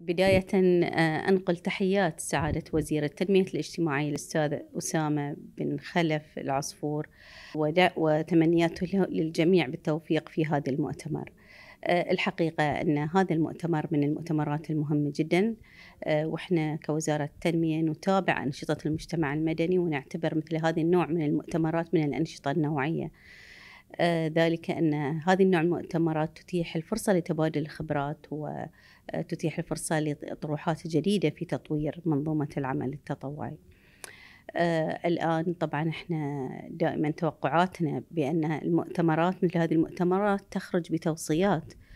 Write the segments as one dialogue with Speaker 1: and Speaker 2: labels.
Speaker 1: بداية آه، أنقل تحيات سعادة وزير التنمية الاجتماعية الأستاذ أسامة بن خلف العصفور وتمنياته للجميع بالتوفيق في هذا المؤتمر آه، الحقيقة أن هذا المؤتمر من المؤتمرات المهمة جدا آه، وإحنا كوزارة التنمية نتابع أنشطة المجتمع المدني ونعتبر مثل هذا النوع من المؤتمرات من الأنشطة النوعية آه، ذلك أن هذه النوع المؤتمرات تتيح الفرصة لتبادل الخبرات وتتيح آه، الفرصة لطروحات جديدة في تطوير منظومة العمل التطوعي آه الآن طبعا احنا دائما توقعاتنا بأن المؤتمرات مثل هذه المؤتمرات تخرج بتوصيات آه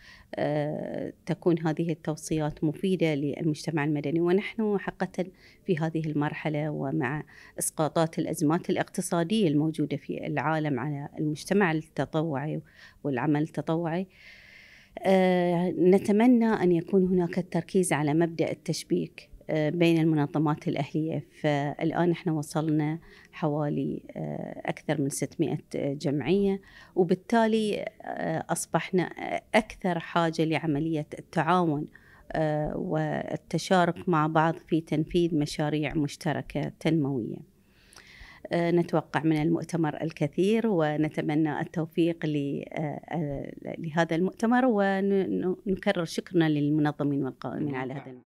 Speaker 1: تكون هذه التوصيات مفيدة للمجتمع المدني ونحن حقا في هذه المرحلة ومع إسقاطات الأزمات الاقتصادية الموجودة في العالم على المجتمع التطوعي والعمل التطوعي آه، نتمنى أن يكون هناك التركيز على مبدأ التشبيك بين المنظمات الأهلية فالآن احنا وصلنا حوالي آه، أكثر من 600 جمعية وبالتالي آه، أصبحنا آه، أكثر حاجة لعملية التعاون والتشارك مع بعض في تنفيذ مشاريع مشتركة تنموية نتوقع من المؤتمر الكثير ونتمنى التوفيق لهذا المؤتمر ونكرر شكرنا للمنظمين والقائمين على نعم. هذا المؤتمر